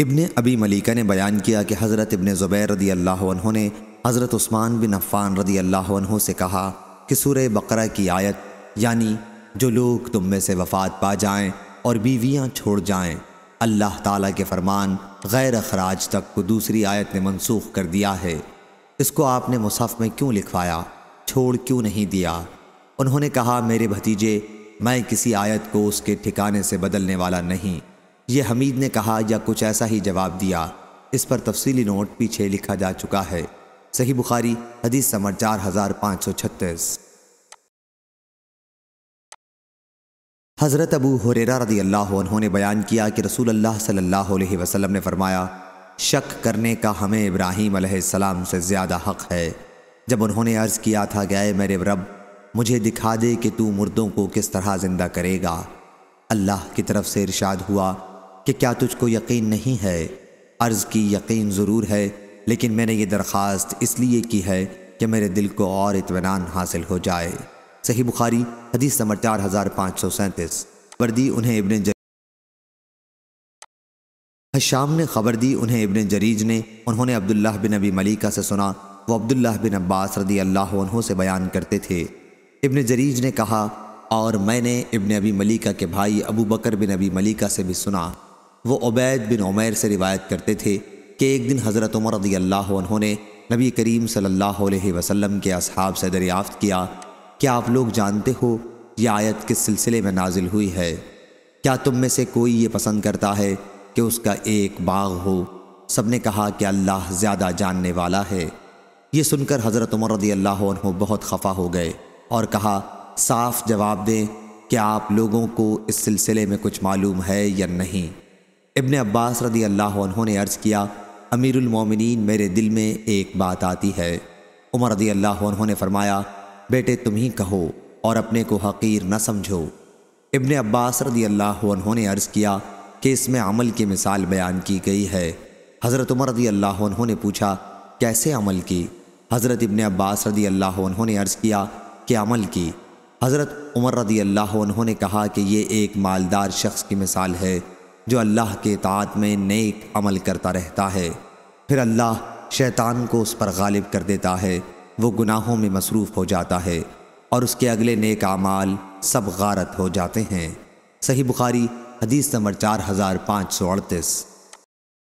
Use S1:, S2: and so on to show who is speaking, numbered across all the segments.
S1: इबन अबी मलिका ने बयान किया कि हज़रत इबन ज़ुबैर रदी अल्लाह ने हज़रत उस्मान बिन अफ़ान रदी अल्लाह से कहा कि सुर बकरा की आयत यानी जो लोग तुम में से वफात पा जाएं और बीवियां छोड़ जाएं अल्लाह ताला के फरमान गैर अखराज तक को दूसरी आयत ने मनसूख कर दिया है इसको आपने मुसफ़ में क्यों लिखवाया छोड़ क्यों नहीं दिया उन्होंने कहा मेरे भतीजे मैं किसी आयत को उसके ठिकाने से बदलने वाला नहीं ये हमीद ने कहा या कुछ ऐसा ही जवाब दिया इस पर तफसीली नोट पीछे लिखा जा चुका है सही बुखारी हदीस समर चार हज़ार पाँच सौ छत्तीस हज़रत अबू हुरेरा रदी अल्लाह उन्होंने बयान किया कि रसूल अल्लाह सल्लल्लाहु अलैहि वसल्लम ने फरमाया शक करने का हमें इब्राहिम अलैहिस्सलाम से ज़्यादा हक है जब उन्होंने अर्ज़ किया था गए मेरे रब मुझे दिखा दे कि तू मुर्दों को किस तरह ज़िंदा करेगा अल्लाह की तरफ से इरशाद हुआ कि क्या तुझको यकीन नहीं है अर्ज़ की यकीन ज़रूर है लेकिन मैंने ये दरख्वास्त इसलिए की है कि मेरे दिल को और इतमान हासिल हो जाए सही बुखारी हदीस नंबर चार हज़ार पाँच सौ सैंतीस वर्दी उन्हें इबन हशाम ने खबर दी उन्हें इबन जरीज ने उन्होंने अब्दुल्लाह बिन अबी मलिका से सुना वो अब्दुल्लाह बिन अब्बास रदी अल्लाह से बयान करते थे इबन जरीज ने कहा और मैंने इबन अबी मलिका के भाई अबू बकर बिन अबी मलिका से भी सुना वो उबैद बिन उमैर से रिवायत करते थे कि एक दिन हज़रत उमर रदी अल्लाह ने नबी करीम सल्लल्लाहु अलैहि वसल्लम के असहाब से दरियाफ़त किया कि आप लोग जानते हो ये आयत किस सिलसिले में नाजिल हुई है क्या तुम में से कोई ये पसंद करता है कि उसका एक बाग हो सब ने कहा कि अल्लाह ज़्यादा जानने वाला है ये सुनकर हज़रत उमर रदी अल्लाह बहुत खफा हो गए और कहा साफ जवाब दें कि आप लोगों को इस सिलसिले में कुछ मालूम है या नहीं इब्ने अब्बास रदी अल्लाह उन्होंने अर्ज़ किया मोमिनीन मेरे दिल में एक बात आती है उमर रदी अल्लाह उन्होंने फरमाया बेटे तुम ही कहो और अपने को हकीर न समझो इबन अब्बास रदी अल्लाह उन्होंने अर्ज़ किया कि इसमें अमल की मिसाल बयान की गई है हज़रत उमर रदी अल्लाह उन्होंने पूछा कैसे अमल की हज़रत इब्ने अब्बास रदी अल्लाह ने अर्ज़ किया कि अमल की हज़रत उमर रदी अल्लाह उन्होंने कहा कि ये एक मालदार शख्स की मिसाल है जो अल्लाह के तात में नेक अमल करता रहता है फिर अल्लाह शैतान को उस पर गालिब कर देता है वो गुनाहों में मसरूफ़ हो जाता है और उसके अगले नेक आमाल सब गारत हो जाते हैं सही बुखारी हदीस नंबर चार हज़ार पाँच सौ अड़तीस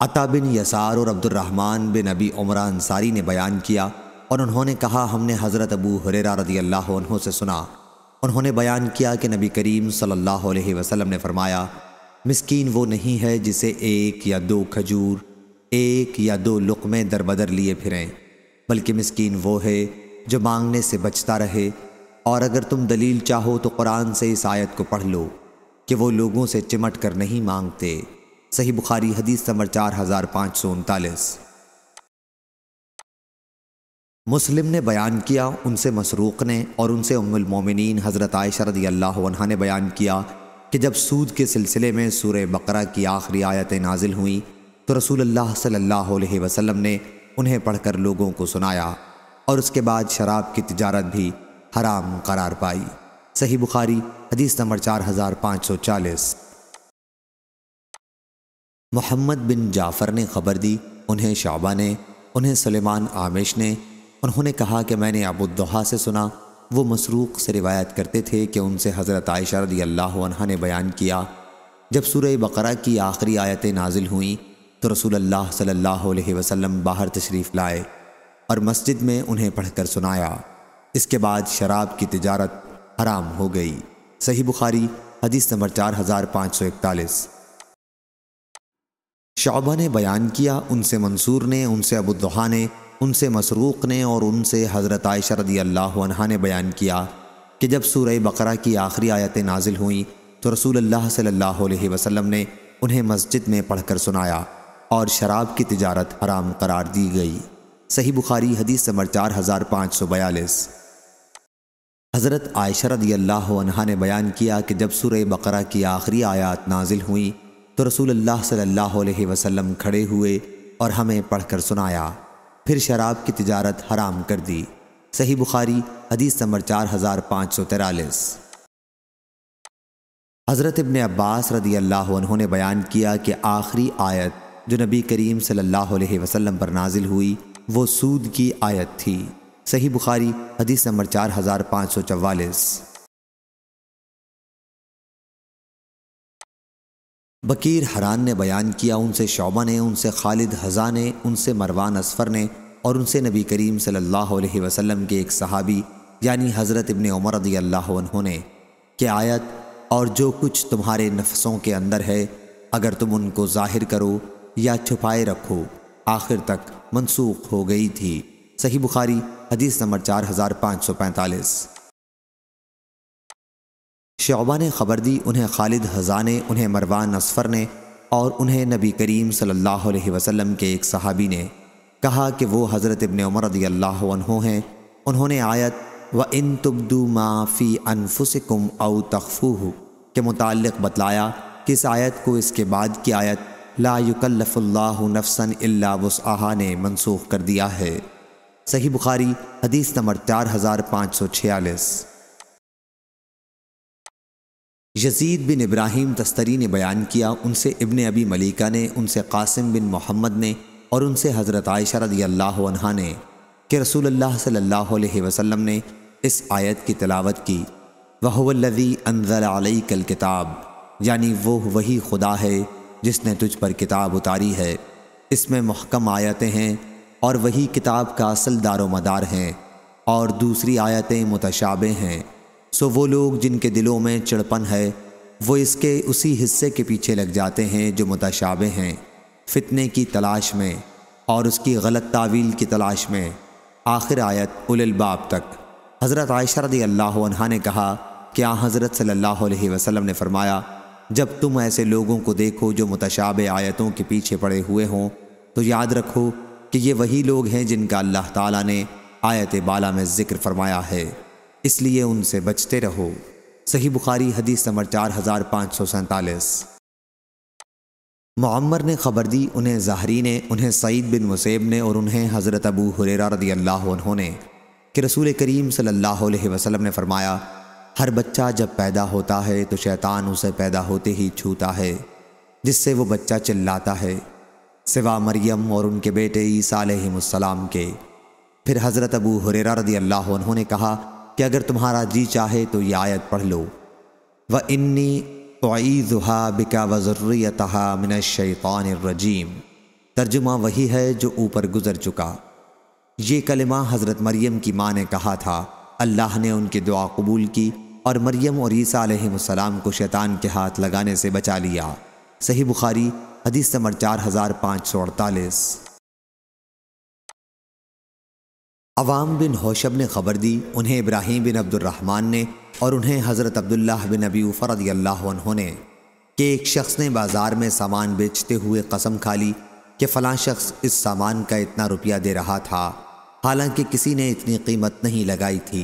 S1: अता बिन यसार और अब्दुलरहमान बिन अबी उमरा अंसारी ने बयान किया और उन्होंने कहा हमने हज़रत अबू हुरेरा रदी अल्लाह से सुना उन्होंने बयान किया कि नबी करीम सल्लल्लाहु अलैहि वसल्लम ने फरमाया मिसकीन वो नहीं है जिसे एक या दो खजूर एक या दो लुकमे दरबदर लिए फिरें बल्कि मिसकीन वो है जो मांगने से बचता रहे और अगर तुम दलील चाहो तो कुरान से इस आयत को पढ़ लो कि वो लोगों से चिमट कर नहीं मांगते सही बुखारी हदीस नंबर चार हज़ार पाँच सौ उनतालीस मुस्लिम ने बयान किया उनसे मसरूक़ ने और उनसे उम्मुलमोमिन हज़रत आयशा अल्लाह ने बयान किया कि जब सूद के सिलसिले में सूर बकरा की आखिरी आयतें नाजिल हुई तो रसूल अल्लाह वसलम ने उन्हें पढ़कर लोगों को सुनाया और उसके बाद शराब की तजारत भी हराम करार पाई सही बुखारी हदीस नंबर चार हज़ार पाँच सौ चालीस मोहम्मद बिन जाफ़र ने खबर दी उन्हें शाबा ने उन्हें सलेमान आमिश ने उन्होंने कहा कि मैंने अबुद्दोहा से सुना वो मसरूक़ से रिवायत करते थे कि उनसे हज़रत आयशा रदी अल्लाह ने बयान किया जब सूर बकरा की आखिरी आयतें नाजिल हुईं तो रसूल अल्लाह सल्लल्लाहु अलैहि वसल्लम बाहर तशरीफ़ लाए और मस्जिद में उन्हें पढ़कर सुनाया इसके बाद शराब की तजारत हराम हो गई सही बुखारी हदीस नंबर चार हज़ार पाँच सौ इकतालीस शोबा ने बयान किया उनसे मंसूर ने उनसे अबुद्दहा ने उनसे मसरूक़ ने और उनसे हज़रत आयशा रदी अल्लाह ने बयान किया कि जब सूरह बकरा की आखिरी आयतें नाजिल हुई तो रसूल अल्लाह सल्लल्लाहु अलैहि वसल्लम ने उन्हें मस्जिद में पढ़कर सुनाया और शराब की तजारत हराम करार दी गई सही बुखारी हदीस समर चार हज़ार पाँच सौ बयालीस हज़रत आयशा रदी अल्लाह ने बयान किया कि जब सूरह बकरा की आखिरी आयात नाजिल हुई तो रसूल अल्लाह सल्लल्लाहु अलैहि वसल्लम खड़े हुए और हमें पढ़कर सुनाया फिर शराब की तजारत हराम कर दी सही बुखारी हदीस नंबर चार हज़ार पाँच सौ तिरालीस हज़रत इबन अब्बास रदी अल्लाह उन्होंने बयान किया कि आखिरी आयत जो नबी करीम सल्लल्लाहु अलैहि वसल्लम पर नाजिल हुई वो सूद की आयत थी सही बुखारी हदीस नंबर चार हज़ार पाँच सौ चवालीस बकीर हरान ने बयान किया उनसे शोबा ने उनसे खालिद हज़ा ने उनसे मरवान असफ़र ने और उनसे नबी करीम सल्लल्लाहु अलैहि वसल्लम के एक सहाबी यानी हज़रत इबन उमर रदी अल्लाह ने कि आयत और जो कुछ तुम्हारे नफसों के अंदर है अगर तुम उनको ज़ाहिर करो या छुपाए रखो आखिर तक मनसूख हो गई थी सही बुखारी हदीस नंबर चार हज़ार पाँच सौ पैंतालीस शोबा ने खबर दी उन्हें खालिद हज़ा ने उन्हें मरवान असफ़र ने और उन्हें नबी करीम सल्लल्लाहु अलैहि वसल्लम के एक सहाबी ने कहा कि वो हज़रत इबन उमर रदी अल्लाह हैं उन्होंने आयत व इन तुब्दू माफ़ी अनफुसकुम औ तखफू के मुतक़ बतलाया कि आयत को इसके बाद की आयत लाकल्ला नफसन अल्ला वसहा ने मनसूख कर दिया है सही बुखारी हदीस नंबर चार हज़ार पाँच सौ छियालीस यजीद बिन इब्राहिम तस्तरी ने बयान किया उनसे इबन अबी मलिका ने उनसे कासिम बिन मोहम्मद ने और उनसे हज़रत आयशा रदी अल्लाह ने कि रसूल अल्लाह सल्लल्लाहु अलैहि वसल्लम ने इस आयत की तलावत की वहवल्लदी अनजल आलई कल किताब यानी वह वही खुदा है जिसने तुझ पर किताब उतारी है इसमें महकम आयतें हैं और वही किताब का असल दारो मदार हैं और दूसरी आयतें मुतशाबे हैं सो वो लोग जिनके दिलों में चिड़पन है वो इसके उसी हिस्से के पीछे लग जाते हैं जो मुतशाबे हैं फितने की तलाश में और उसकी गलत तावील की तलाश में आखिर आयत उलबाब तक हज़रत आयशा रदी अल्लाह ने कहा क्या हज़रत सल्लल्लाहु अलैहि वसल्लम ने फरमाया जब तुम ऐसे लोगों को देखो जो मुतशाब आयतों के पीछे पड़े हुए हों तो याद रखो कि ये वही लोग हैं जिनका अल्लाह ताला ने आयत बाला में ज़िक्र फरमाया है इसलिए उनसे बचते रहो सही बुखारी हदीस नंबर चार हज़ार पाँच सौ सैंतालीस मम्मर ने खबर दी उन्हें ज़ाहरी ने उन्हें सईद बिन मुसेब ने और उन्हें हज़रत अबू हुरेरा रदी अल्लाह ने कि रसूल करीम सल्लल्लाहु अलैहि वसल्लम ने फरमाया हर बच्चा जब पैदा होता है तो शैतान उसे पैदा होते ही छूता है जिससे वो बच्चा चिल्लाता है सिवा मरियम और उनके बेटे ईसा सलाम के फिर हज़रत अबू हुरेरा रदी अल्लाह ने कहा कि अगर तुम्हारा जी चाहे तो ये आयत पढ़ लो व इन्नी तोईज़ुहा बिका वज़ुर्रियतहा मिन शैतान रजीम तर्जुमा वही है जो ऊपर गुजर चुका ये कलमा हज़रत मरियम की माँ ने कहा था अल्लाह ने उनकी दुआ कबूल की और मरियम और ईसा सलाम को शैतान के हाथ लगाने से बचा लिया सही बुखारी हदीस नंबर चार हज़ार पाँच सौ अड़तालीस अवाम बिन होशब ने ख़बर दी उन्हें इब्राहिम बिन अब्दुलरहमान ने और उन्हें हज़रत अब्दुल्ला बिन नबी फ़रद ने कि एक शख्स ने बाज़ार में सामान बेचते हुए कसम खा ली कि फ़लाँ शख्स इस सामान का इतना रुपया दे रहा था हालांकि किसी ने इतनी कीमत नहीं लगाई थी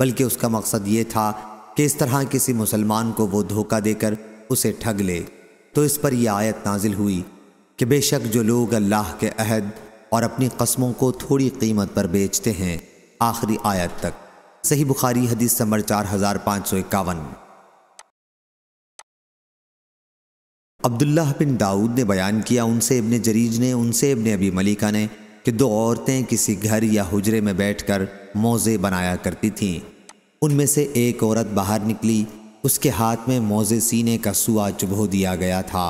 S1: बल्कि उसका मकसद ये था कि इस तरह किसी मुसलमान को वो धोखा देकर उसे ठग ले तो इस पर यह आयत नाजिल हुई कि बेशक जो लोग अल्लाह के अहद और अपनी कस्मों को थोड़ी कीमत पर बेचते हैं आखिरी आयत तक सही बुखारी हदीस नंबर चार हज़ार पाँच सौ इक्यावन अब्दुल्लाह बिन दाऊद ने बयान किया उनसे इबन जरीज ने उनसे इबन अबी मलिका ने कि दो औरतें किसी घर या हुजरे में बैठकर मोज़े बनाया करती थीं उनमें से एक औरत बाहर निकली उसके हाथ में मोज़े सीने का सुआ चुभो दिया गया था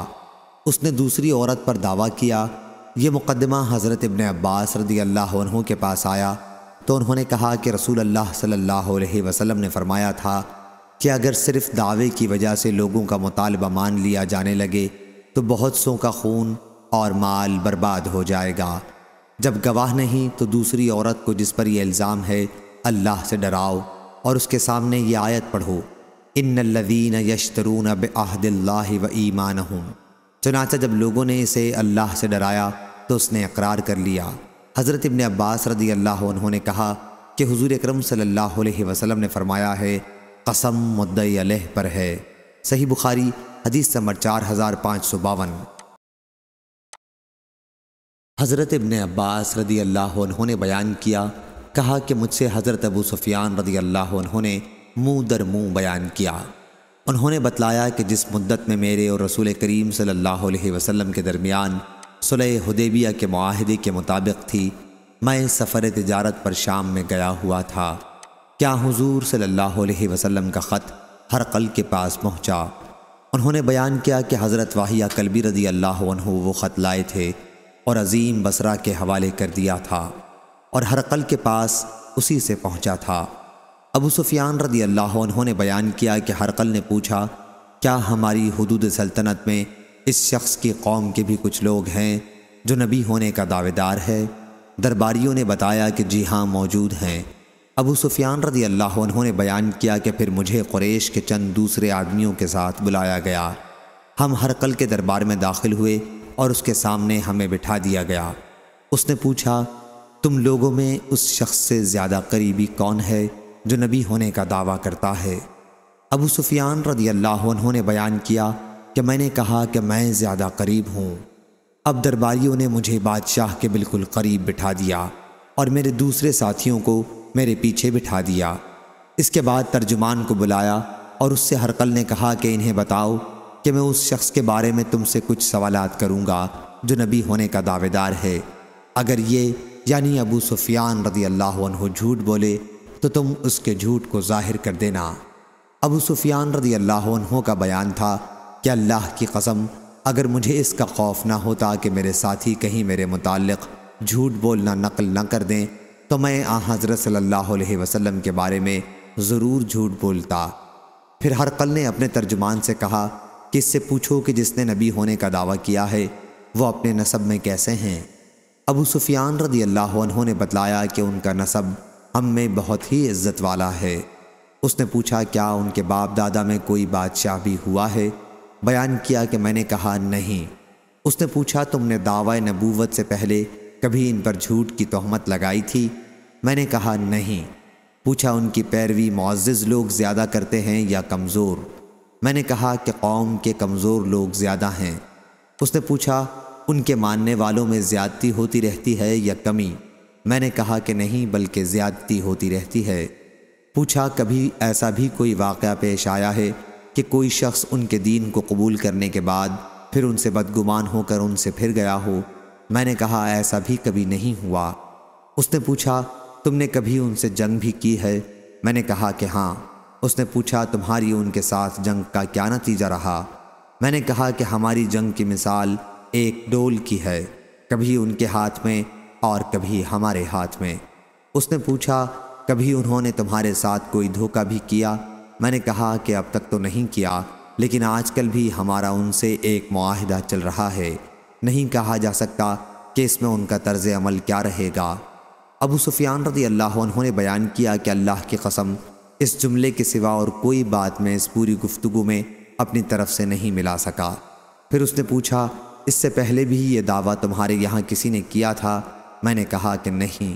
S1: उसने दूसरी औरत पर दावा किया ये मुकदमा हज़रत इबन अब्बास रदी अल्लाह के पास आया तो उन्होंने कहा कि रसूल अल्लाह सल्लल्लाहु अलैहि वसल्लम ने फरमाया था कि अगर सिर्फ दावे की वजह से लोगों का मुतालबा मान लिया जाने लगे तो बहुत सों का खून और माल बर्बाद हो जाएगा जब गवाह नहीं तो दूसरी औरत को जिस पर यह इल्ज़ाम है अल्लाह से डराओ और उसके सामने ये आयत पढ़ो इन लवीन यशतरून आहदिल्ला व ईमान हूँ चुनाचा जब लोगों ने इसे अल्लाह से डराया तो उसने अकरार कर लिया हज़रत इबन अब्बास रदी अल्लाह उन्होंने कहा कि हजूर अक्रम सल्लल्लाहु ने फरमाया है कसम मुद्दई अलह पर है सही बुखारी हदीस नंबर चार हज़ार पाँच सौ बावन हज़रत इबन अब्बास रदी अल्लाह उन्होंने बयान किया कहा कि मुझसे हज़रत अबू सुफियान रदी अल्लाह उन्होंने मुँह दर मुँह बयान किया उन्होंने बतलाया कि जिस मुद्दत में मेरे और रसूल करीम सल्लल्लाहु अलैहि वसल्लम के दरमियान सुलह हदेबिया के माहदे के मुताबिक थी मैं सफ़र तजारत पर शाम में गया हुआ था क्या हुजूर सल्लल्लाहु अलैहि वसल्लम का ख़त हर कल के पास पहुंचा उन्होंने बयान किया कि हज़रत वाहिया कलबी रजी अल्लाह वो ख़त लाए थे और अजीम बसरा के हवाले कर दिया था और हर कल के पास उसी से पहुँचा था अबू सुफियान रदी अल्लाह उन्होंने बयान किया कि हरकल ने पूछा क्या हमारी हदूद सल्तनत में इस शख्स की कौम के भी कुछ लोग हैं जो नबी होने का दावेदार है दरबारियों ने बताया कि जी हाँ मौजूद हैं अबू सुफियान रदी अल्लाह उन्होंने बयान किया कि फिर मुझे क्रेश के चंद दूसरे आदमियों के साथ बुलाया गया हम हरकल के दरबार में दाखिल हुए और उसके सामने हमें बिठा दिया गया उसने पूछा तुम लोगों में उस शख्स से ज़्यादा करीबी कौन है जो नबी होने का दावा करता है अबू सुफियान रदी अल्लाह ने बयान किया कि मैंने कहा कि मैं ज़्यादा करीब हूँ अब दरबारियों ने मुझे बादशाह के बिल्कुल करीब बिठा दिया और मेरे दूसरे साथियों को मेरे पीछे बिठा दिया इसके बाद तर्जुमान को बुलाया और उससे हरकल ने कहा कि इन्हें बताओ कि मैं उस शख्स के बारे में तुमसे कुछ सवाल करूँगा जो नबी होने का दावेदार है अगर ये यानी अबू सुफियान रदी अल्लाह झूठ बोले तो तुम उसके झूठ को जाहिर कर देना अबू सुफियान रदी अल्लाह का बयान था कि अल्लाह की कसम अगर मुझे इसका खौफ ना होता कि मेरे साथी कहीं मेरे मुतक़ झूठ बोलना नकल न कर दें तो मैं आ हज़रत अलैहि वसल्लम के बारे में ज़रूर झूठ बोलता फिर हरकल ने अपने तर्जुमान से कहा कि इससे पूछो कि जिसने नबी होने का दावा किया है वह अपने नसब में कैसे हैं अबू सुफियान रदी अल्लाह ने बतलाया कि उनका नसब अम्मे में बहुत ही इज्जत वाला है उसने पूछा क्या उनके बाप दादा में कोई बादशाह भी हुआ है बयान किया कि मैंने कहा नहीं उसने पूछा तुमने दावा नबूवत से पहले कभी इन पर झूठ की तोहमत लगाई थी मैंने कहा नहीं पूछा उनकी पैरवी मुआज़ लोग ज़्यादा करते हैं या कमज़ोर मैंने कहा कि कौम के कमज़ोर लोग ज़्यादा हैं उसने पूछा उनके मानने वालों में ज़्यादती होती रहती है या कमी मैंने कहा कि नहीं बल्कि ज़्यादती होती रहती है पूछा कभी ऐसा भी कोई वाक़ पेश आया है कि कोई शख्स उनके दीन को कबूल करने के बाद फिर उनसे बदगुमान होकर उनसे फिर गया हो मैंने कहा ऐसा भी कभी नहीं हुआ उसने पूछा तुमने कभी उनसे जंग भी की है मैंने कहा कि हाँ उसने पूछा तुम्हारी उनके साथ जंग का क्या नतीजा रहा मैंने कहा कि हमारी जंग की मिसाल एक डोल की है कभी उनके हाथ में और कभी हमारे हाथ में उसने पूछा कभी उन्होंने तुम्हारे साथ कोई धोखा भी किया मैंने कहा कि अब तक तो नहीं किया लेकिन आजकल भी हमारा उनसे एक माहदा चल रहा है नहीं कहा जा सकता कि इसमें उनका तर्ज अमल क्या रहेगा अबू सुफियान रदी अल्लाह उन्होंने बयान किया कि अल्लाह की कसम इस जुमले के सिवा और कोई बात मैं इस पूरी गुफ्तु में अपनी तरफ से नहीं मिला सका फिर उसने पूछा इससे पहले भी ये दावा तुम्हारे यहाँ किसी ने किया था मैंने कहा कि नहीं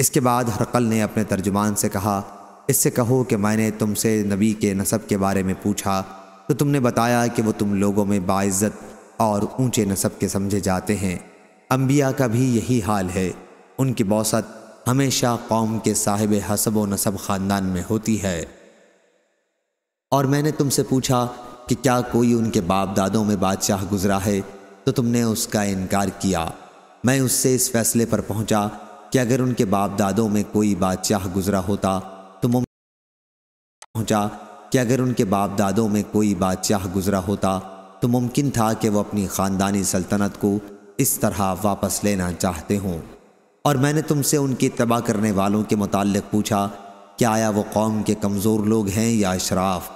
S1: इसके बाद हरकल ने अपने तर्जुमान से कहा इससे कहो कि मैंने तुमसे नबी के नसब के बारे में पूछा तो तुमने बताया कि वो तुम लोगों में बाज़्ज़त और ऊंचे नसब के समझे जाते हैं अम्बिया का भी यही हाल है उनकी बौसत हमेशा कौम के साहिब हसब व नसब ख़ानदान में होती है और मैंने तुमसे पूछा कि क्या कोई उनके बाप दादों में बादशाह गुजरा है तो तुमने उसका इनकार किया मैं उससे इस फैसले पर पहुंचा कि अगर उनके बाप दादों में कोई बादशाह गुजरा होता तो पहुंचा कि अगर उनके बाप दादों में कोई बादशाह गुजरा होता तो मुमकिन था कि वह अपनी ख़ानदानी सल्तनत को इस तरह वापस लेना चाहते हों और मैंने तुमसे उनकी तबाह करने वालों के मुतालिक पूछा कि आया वो कौम के कमज़ोर लोग हैं या अशराफ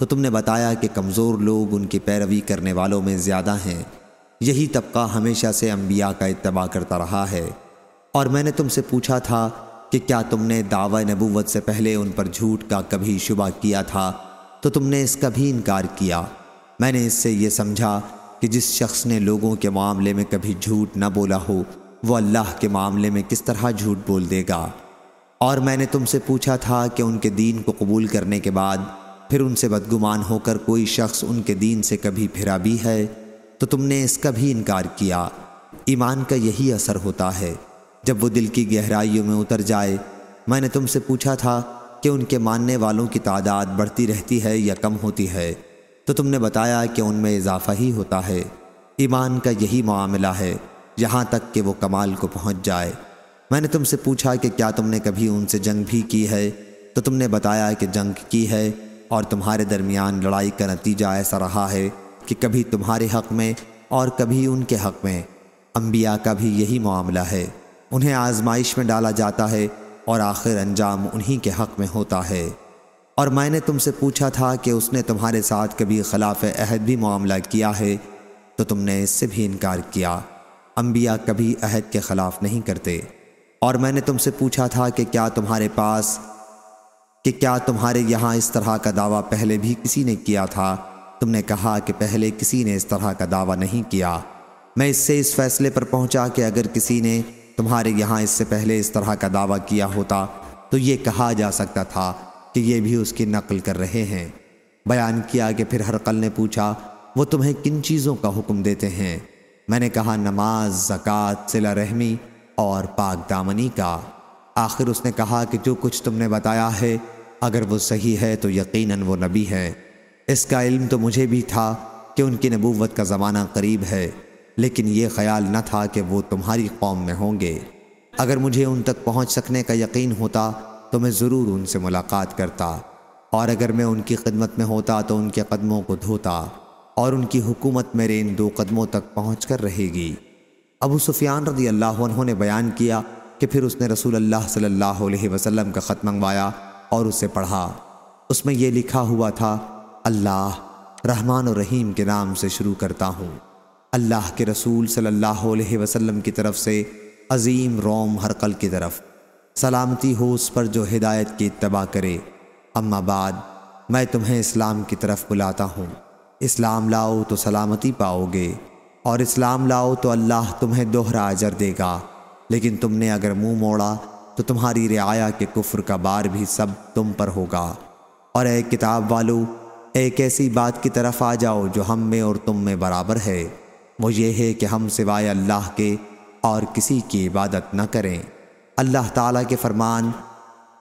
S1: तो तुमने बताया कि कमज़ोर लोग उनकी पैरवी करने वालों में ज़्यादा हैं यही तबका हमेशा से अम्बिया का इतबा करता रहा है और मैंने तुमसे पूछा था कि क्या तुमने दावा नबूवत से पहले उन पर झूठ का कभी शुबा किया था तो तुमने इसका भी इनकार किया मैंने इससे ये समझा कि जिस शख्स ने लोगों के मामले में कभी झूठ न बोला हो वो अल्लाह के मामले में किस तरह झूठ बोल देगा और मैंने तुमसे पूछा था कि उनके दीन को कबूल करने के बाद फिर उनसे बदगुमान होकर कोई शख्स उनके दीन से कभी फिरा भी है तो तुमने इसका भी इनकार किया ईमान का यही असर होता है जब वो दिल की गहराइयों में उतर जाए मैंने तुमसे पूछा था कि उनके मानने वालों की तादाद बढ़ती रहती है या कम होती है तो तुमने बताया कि उनमें इजाफा ही होता है ईमान का यही मामला है यहाँ तक कि वो कमाल को पहुँच जाए मैंने तुमसे पूछा कि क्या तुमने कभी उनसे जंग भी की है तो तुमने बताया कि जंग की है और तुम्हारे दरमियान लड़ाई का नतीजा ऐसा रहा है कि कभी तुम्हारे हक़ में और कभी उनके हक़ में अम्बिया का भी यही मामला है उन्हें आजमाइश में डाला जाता है और आखिर अंजाम उन्हीं के हक़ में होता है और मैंने तुमसे पूछा था कि उसने तुम्हारे साथ कभी खिलाफ अहद भी मामला किया है तो तुमने इससे भी इनकार किया अम्बिया कभी अहद के ख़िलाफ़ नहीं करते और मैंने तुमसे पूछा था कि क्या तुम्हारे पास कि क्या तुम्हारे यहाँ इस तरह का दावा पहले भी किसी ने किया था तुमने कहा कि पहले किसी ने इस तरह का दावा नहीं किया मैं इससे इस फैसले पर पहुंचा कि अगर किसी ने तुम्हारे यहाँ इससे पहले इस तरह का दावा किया होता तो ये कहा जा सकता था कि ये भी उसकी नकल कर रहे हैं बयान किया कि फिर हरकल ने पूछा वो तुम्हें किन चीज़ों का हुक्म देते हैं मैंने कहा नमाज ज़क़़त सिला रहमी और पाक दामनी का आखिर उसने कहा कि जो कुछ तुमने बताया है अगर वो सही है तो यकीनन वो नबी है इसका इल्म तो मुझे भी था कि उनकी नबूवत का ज़माना करीब है लेकिन ये ख्याल न था कि वो तुम्हारी कौम में होंगे अगर मुझे उन तक पहुँच सकने का यकीन होता तो मैं ज़रूर उनसे मुलाकात करता और अगर मैं उनकी खिदमत में होता तो उनके कदमों को धोता और उनकी हुकूमत मेरे इन दो कदमों तक पहुँच कर रहेगी अबू सुफियान रदी अल्लाह उन्होंने बयान किया कि फिर उसने रसूल अल्लाह सल्लल्लाहु अलैहि वसल्लम का ख़त मंगवाया और उसे पढ़ा उसमें यह लिखा हुआ था अल्लाह रहमान और रहीम के नाम से शुरू करता हूँ अल्लाह के रसूल सल्लल्लाहु अलैहि वसल्लम की तरफ से अजीम रोम हरकल की तरफ सलामती हो उस पर जो हिदायत की इतबा करे अम्मा बाद मैं तुम्हें इस्लाम की तरफ बुलाता हूँ इस्लाम लाओ तो सलामती पाओगे और इस्लाम लाओ तो अल्लाह तुम्हें दोहरा अजर देगा लेकिन तुमने अगर मुंह मोड़ा तो तुम्हारी रियाया के कुफ्र का बार भी सब तुम पर होगा और एक किताब वालों एक ऐसी बात की तरफ आ जाओ जो हम में और तुम में बराबर है वो ये है कि हम सिवाय अल्लाह के और किसी की इबादत न करें अल्लाह ताला के फरमान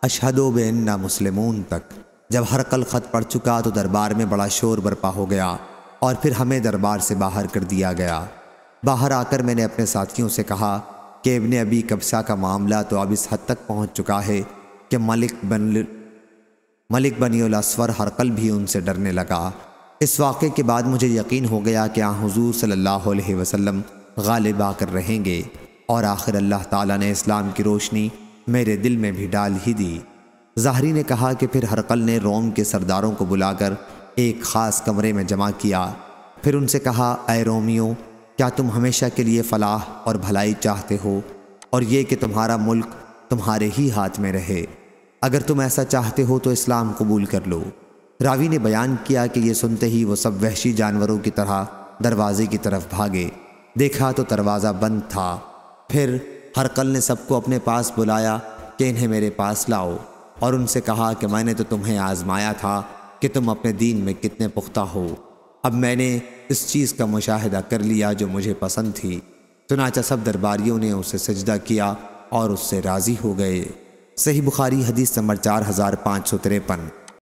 S1: अशहदो बेन्ना मुसलमून तक जब हर कल ख़त पड़ चुका तो दरबार में बड़ा शोर बरपा हो गया और फिर हमें दरबार से बाहर कर दिया गया बाहर आकर मैंने अपने साथियों से कहा कि इबन अबी कब्सा का मामला तो अब इस हद तक पहुँच चुका है कि मलिक बन मलिक बनी असवर हरकल भी उनसे डरने लगा इस वाक़े के बाद मुझे यकीन हो गया कि आ हजूर सल्ला वसलम गालिब आकर रहेंगे और आखिर अल्लाह ताला ने इस्लाम की रोशनी मेरे दिल में भी डाल ही दी ज़ाहरी ने कहा कि फिर हरकल ने रोम के सरदारों को बुलाकर एक ख़ास कमरे में जमा किया फिर उनसे कहा अय रोमियो क्या तुम हमेशा के लिए फलाह और भलाई चाहते हो और ये कि तुम्हारा मुल्क तुम्हारे ही हाथ में रहे अगर तुम ऐसा चाहते हो तो इस्लाम कबूल कर लो रावी ने बयान किया कि ये सुनते ही वो सब वहशी जानवरों की तरह दरवाजे की तरफ भागे देखा तो दरवाज़ा बंद था फिर हरकल ने सबको अपने पास बुलाया कि इन्हें मेरे पास लाओ और उनसे कहा कि मैंने तो तुम्हें आजमाया था कि तुम अपने दीन में कितने पुख्ता हो अब मैंने इस चीज़ का मुशाहिदा कर लिया जो मुझे पसंद थी चुनाचा सब दरबारियों ने उसे सजदा किया और उससे राज़ी हो गए सही बुखारी हदीस नंबर चार हज़ार पाँच सौ तिरपन